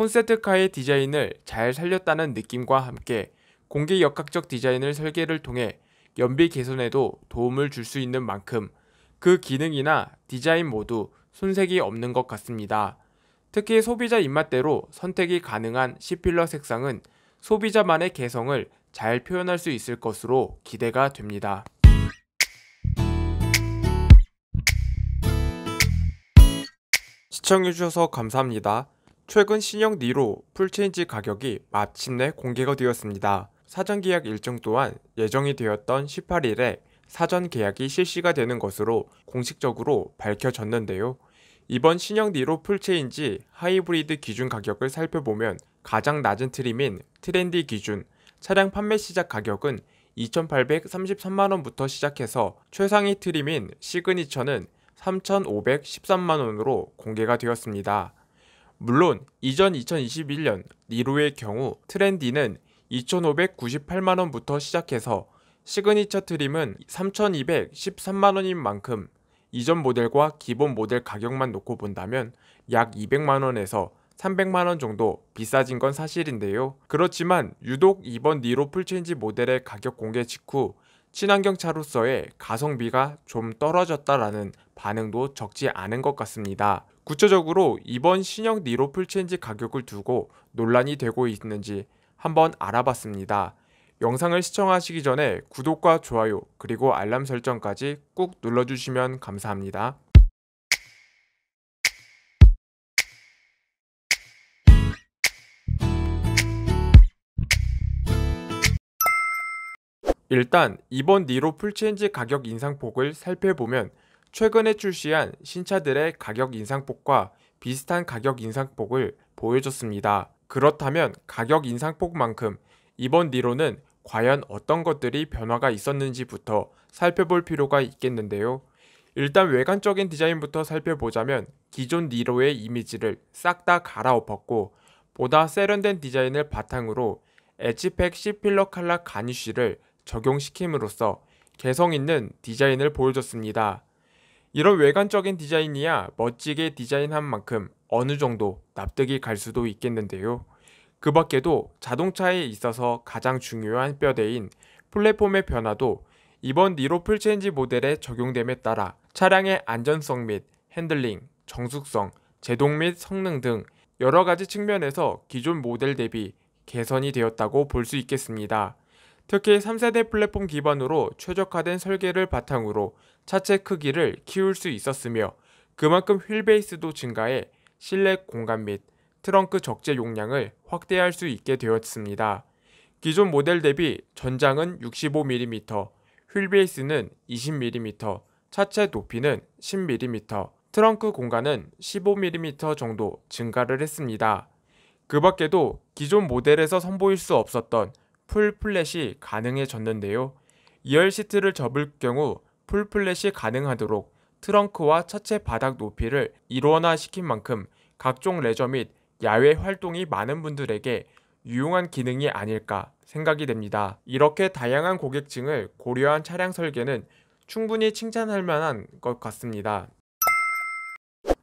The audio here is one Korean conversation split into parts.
콘셉트카의 디자인을 잘 살렸다는 느낌과 함께 공기 역학적 디자인을 설계를 통해 연비 개선에도 도움을 줄 수 있는 만큼 그 기능이나 디자인 모두 손색이 없는 것 같습니다. 특히 소비자 입맛대로 선택이 가능한 C필러 색상은 소비자만의 개성을 잘 표현할 수 있을 것으로 기대가 됩니다. 시청해주셔서 감사합니다. 최근 신형 니로 풀체인지 가격이 마침내 공개가 되었습니다. 사전 계약 일정 또한 예정이 되었던 18일에 사전 계약이 실시가 되는 것으로 공식적으로 밝혀졌는데요. 이번 신형 니로 풀체인지 하이브리드 기준 가격을 살펴보면 가장 낮은 트림인 트렌디 기준 차량 판매 시작 가격은 2,833만원부터 시작해서 최상위 트림인 시그니처는 3,513만원으로 공개가 되었습니다. 물론 이전 2021년 니로의 경우 트렌디는 2,598만원부터 시작해서 시그니처 트림은 3,213만원인 만큼 이전 모델과 기본 모델 가격만 놓고 본다면 약 200만원에서 300만원 정도 비싸진 건 사실인데요. 그렇지만 유독 이번 니로 풀체인지 모델의 가격 공개 직후 친환경 차로서의 가성비가 좀 떨어졌다라는 반응도 적지 않은 것 같습니다. 구체적으로 이번 신형 니로 풀체인지 가격을 두고 논란이 되고 있는지 한번 알아봤습니다. 영상을 시청하시기 전에 구독과 좋아요 그리고 알람 설정까지 꾹 눌러주시면 감사합니다. 일단 이번 니로 풀체인지 가격 인상폭을 살펴보면 최근에 출시한 신차들의 가격 인상폭과 비슷한 가격 인상폭을 보여줬습니다. 그렇다면 가격 인상폭만큼 이번 니로는 과연 어떤 것들이 변화가 있었는지부터 살펴볼 필요가 있겠는데요. 일단 외관적인 디자인부터 살펴보자면 기존 니로의 이미지를 싹 다 갈아엎었고 보다 세련된 디자인을 바탕으로 엣지팩 C필러 칼라 가니쉬를 적용시킴으로써 개성 있는 디자인을 보여줬습니다. 이런 외관적인 디자인이야 멋지게 디자인한 만큼 어느 정도 납득이 갈 수도 있겠는데요. 그 밖에도 자동차에 있어서 가장 중요한 뼈대인 플랫폼의 변화도 이번 니로 풀체인지 모델에 적용됨에 따라 차량의 안전성 및 핸들링, 정숙성, 제동 및 성능 등 여러 가지 측면에서 기존 모델 대비 개선이 되었다고 볼 수 있겠습니다. 특히 3세대 플랫폼 기반으로 최적화된 설계를 바탕으로 차체 크기를 키울 수 있었으며 그만큼 휠베이스도 증가해 실내 공간 및 트렁크 적재 용량을 확대할 수 있게 되었습니다. 기존 모델 대비 전장은 65mm, 휠베이스는 20mm, 차체 높이는 10mm, 트렁크 공간은 15mm 정도 증가를 했습니다. 그 밖에도 기존 모델에서 선보일 수 없었던 풀 플랫이 가능해졌는데요. 2열 시트를 접을 경우 풀플랫이 가능하도록 트렁크와 차체 바닥 높이를 일원화시킨 만큼 각종 레저 및 야외 활동이 많은 분들에게 유용한 기능이 아닐까 생각이 됩니다. 이렇게 다양한 고객층을 고려한 차량 설계는 충분히 칭찬할 만한 것 같습니다.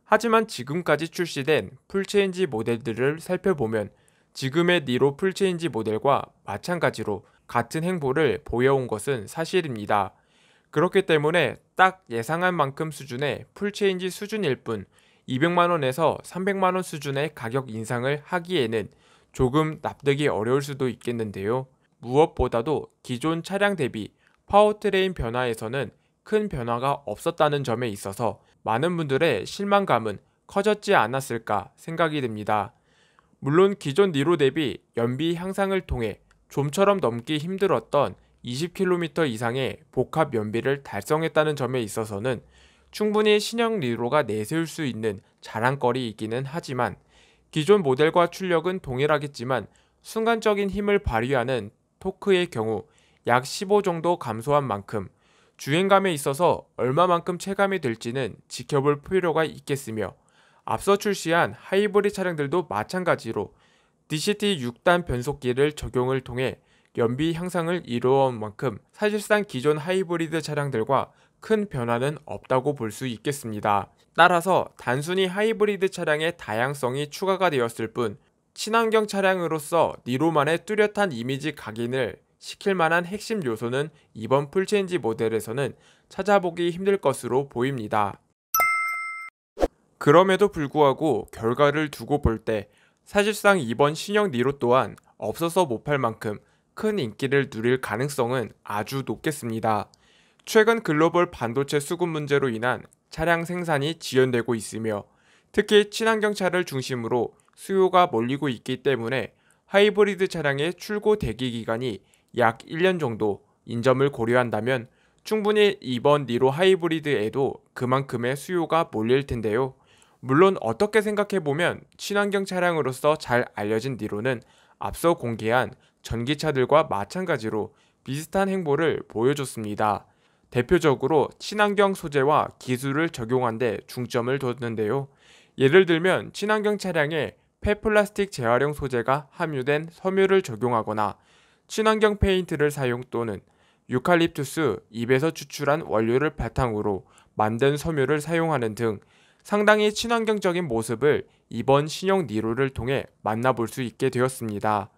하지만 지금까지 출시된 풀체인지 모델들을 살펴보면 지금의 니로 풀체인지 모델과 마찬가지로 같은 행보를 보여온 것은 사실입니다. 그렇기 때문에 딱 예상한 만큼 수준의 풀체인지 수준일 뿐 200만원에서 300만원 수준의 가격 인상을 하기에는 조금 납득이 어려울 수도 있겠는데요. 무엇보다도 기존 차량 대비 파워트레인 변화에서는 큰 변화가 없었다는 점에 있어서 많은 분들의 실망감은 커졌지 않았을까 생각이 듭니다. 물론 기존 니로 대비 연비 향상을 통해 좀처럼 넘기 힘들었던 20km 이상의 복합 연비를 달성했다는 점에 있어서는 충분히 신형 리로가 내세울 수 있는 자랑거리이기는 하지만 기존 모델과 출력은 동일하겠지만 순간적인 힘을 발휘하는 토크의 경우 약 15 정도 감소한 만큼 주행감에 있어서 얼마만큼 체감이 될지는 지켜볼 필요가 있겠으며 앞서 출시한 하이브리 차량들도 마찬가지로 DCT 6단 변속기를 적용을 통해 연비 향상을 이루어온 만큼 사실상 기존 하이브리드 차량들과 큰 변화는 없다고 볼 수 있겠습니다. 따라서 단순히 하이브리드 차량의 다양성이 추가가 되었을 뿐 친환경 차량으로서 니로만의 뚜렷한 이미지 각인을 시킬 만한 핵심 요소는 이번 풀체인지 모델에서는 찾아보기 힘들 것으로 보입니다. 그럼에도 불구하고 결과를 두고 볼 때 사실상 이번 신형 니로 또한 없어서 못 팔 만큼 큰 인기를 누릴 가능성은 아주 높겠습니다. 최근 글로벌 반도체 수급 문제로 인한 차량 생산이 지연되고 있으며 특히 친환경 차를 중심으로 수요가 몰리고 있기 때문에 하이브리드 차량의 출고 대기 기간이 약 1년 정도 인 점을 고려한다면 충분히 이번 니로 하이브리드에도 그만큼의 수요가 몰릴 텐데요. 물론 어떻게 생각해보면 친환경 차량으로서 잘 알려진 니로는 앞서 공개한 전기차들과 마찬가지로 비슷한 행보를 보여줬습니다. 대표적으로 친환경 소재와 기술을 적용한 데 중점을 뒀는데요. 예를 들면 친환경 차량에 폐플라스틱 재활용 소재가 함유된 섬유를 적용하거나 친환경 페인트를 사용 또는 유칼립투스 잎에서 추출한 원료를 바탕으로 만든 섬유를 사용하는 등 상당히 친환경적인 모습을 이번 신형 니로를 통해 만나볼 수 있게 되었습니다.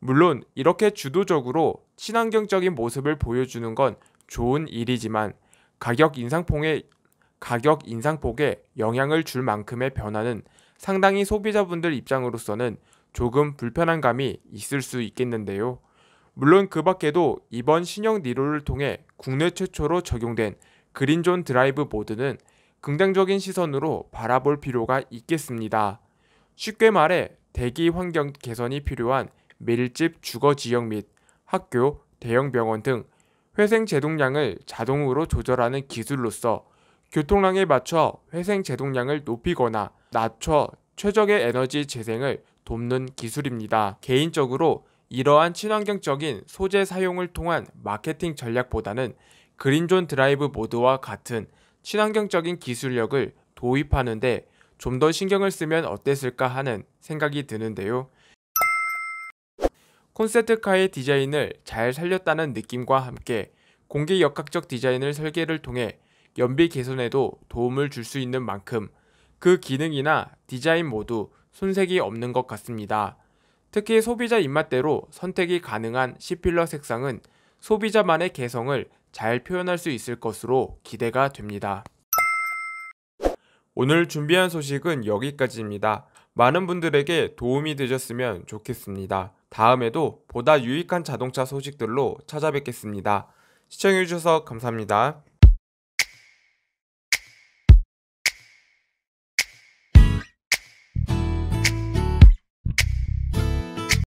물론 이렇게 주도적으로 친환경적인 모습을 보여주는 건 좋은 일이지만 가격 인상폭에 가격 인상폭에 영향을 줄 만큼의 변화는 상당히 소비자분들 입장으로서는 조금 불편한 감이 있을 수 있겠는데요. 물론 그 밖에도 이번 신형 니로를 통해 국내 최초로 적용된 그린존 드라이브 모드는 긍정적인 시선으로 바라볼 필요가 있겠습니다. 쉽게 말해 대기 환경 개선이 필요한 밀집 주거 지역 및 학교, 대형 병원 등 회생 제동량을 자동으로 조절하는 기술로서 교통량에 맞춰 회생 제동량을 높이거나 낮춰 최적의 에너지 재생을 돕는 기술입니다. 개인적으로 이러한 친환경적인 소재 사용을 통한 마케팅 전략보다는 그린존 드라이브 모드와 같은 친환경적인 기술력을 도입하는데 좀 더 신경을 쓰면 어땠을까 하는 생각이 드는데요. 콘셉트카의 디자인을 잘 살렸다는 느낌과 함께 공기 역학적 디자인을 설계를 통해 연비 개선에도 도움을 줄 수 있는 만큼 그 기능이나 디자인 모두 손색이 없는 것 같습니다. 특히 소비자 입맛대로 선택이 가능한 C필러 색상은 소비자만의 개성을 잘 표현할 수 있을 것으로 기대가 됩니다. 오늘 준비한 소식은 여기까지입니다. 많은 분들에게 도움이 되셨으면 좋겠습니다. 다음에도 보다 유익한 자동차 소식들로 찾아뵙겠습니다. 시청해주셔서 감사합니다.